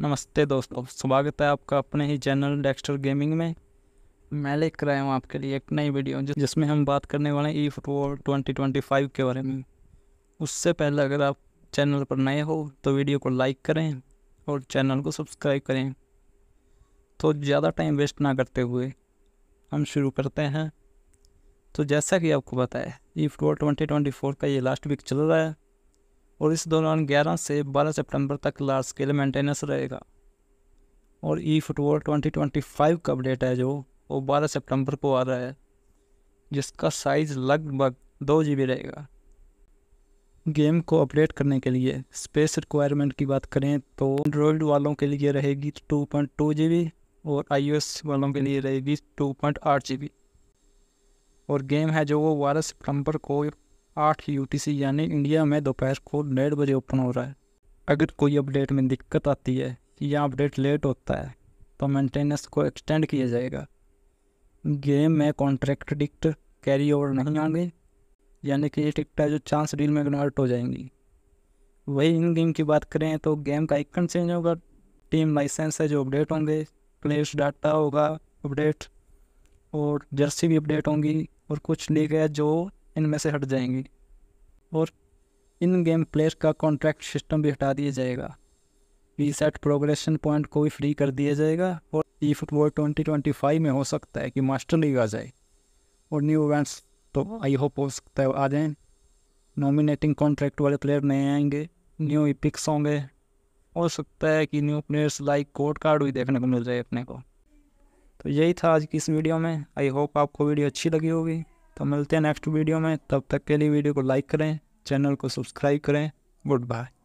नमस्ते दोस्तों स्वागत है आपका अपने ही चैनल डेक्स्टर गेमिंग में मैं लेकर आया हूँ आपके लिए एक नई वीडियो जिसमें हम बात करने वाले हैं E football twenty twenty five के बारे में उससे पहले अगर आप चैनल पर नए हो तो वीडियो को लाइक करें और चैनल को सब्सक्राइब करें तो ज़्यादा टाइम वेस्ट ना करते हुए हम शुरू करते हैं तो जैसा कि आपको पता है E football twenty twenty four का ये लास्ट वीक चल रहा है और इस दौरान 11 से 12 सितंबर तक लार्ज स्केल मेंटेनेंस रहेगा और ई फुटबॉल 2025 का अपडेट है जो वो 12 सितंबर को आ रहा है जिसका साइज़ लगभग दो जी रहेगा गेम को अपडेट करने के लिए स्पेस रिक्वायरमेंट की बात करें तो एंड्रॉयड वालों के लिए रहेगी टू पॉइंट और आई वालों के लिए रहेगी टू पॉइंट और गेम है जो वो बारह सितंबर को आठ यू यानी इंडिया में दोपहर को डेढ़ बजे ओपन हो रहा है अगर कोई अपडेट में दिक्कत आती है या अपडेट लेट होता है तो मेंटेनेंस को एक्सटेंड किया जाएगा गेम में कॉन्ट्रैक्ट डिक्ट कैरी ओवर नहीं आएंगे यानी कि ये है जो चांस डील में कन्वर्ट हो जाएंगी वही इन गेम की बात करें तो गेम का आइकन चेंज होगा टीम लाइसेंस है जो अपडेट होंगे प्लेस डाटा होगा अपडेट और जर्सी भी अपडेट होंगी और कुछ लीग है जो इनमें से हट जाएंगी और इन गेम प्लेयर का कॉन्ट्रैक्ट सिस्टम भी हटा दिया जाएगा रीसेट प्रोग्रेशन पॉइंट को भी फ्री कर दिया जाएगा और E football twenty twenty five में हो सकता है कि मास्टर लीग आ जाए और न्यू इवेंट्स तो आई होप हो सकता है आ जाए नॉमिनेटिंग कॉन्ट्रैक्ट वाले प्लेयर नए आएंगे न्यू पिक्स होंगे हो सकता है कि new players like court card भी देखने को मिल जाए अपने को तो यही था आज की इस वीडियो में आई होप आपको वीडियो अच्छी लगी होगी तो मिलते हैं नेक्स्ट वीडियो में तब तक के लिए वीडियो को लाइक करें चैनल को सब्सक्राइब करें गुड बाय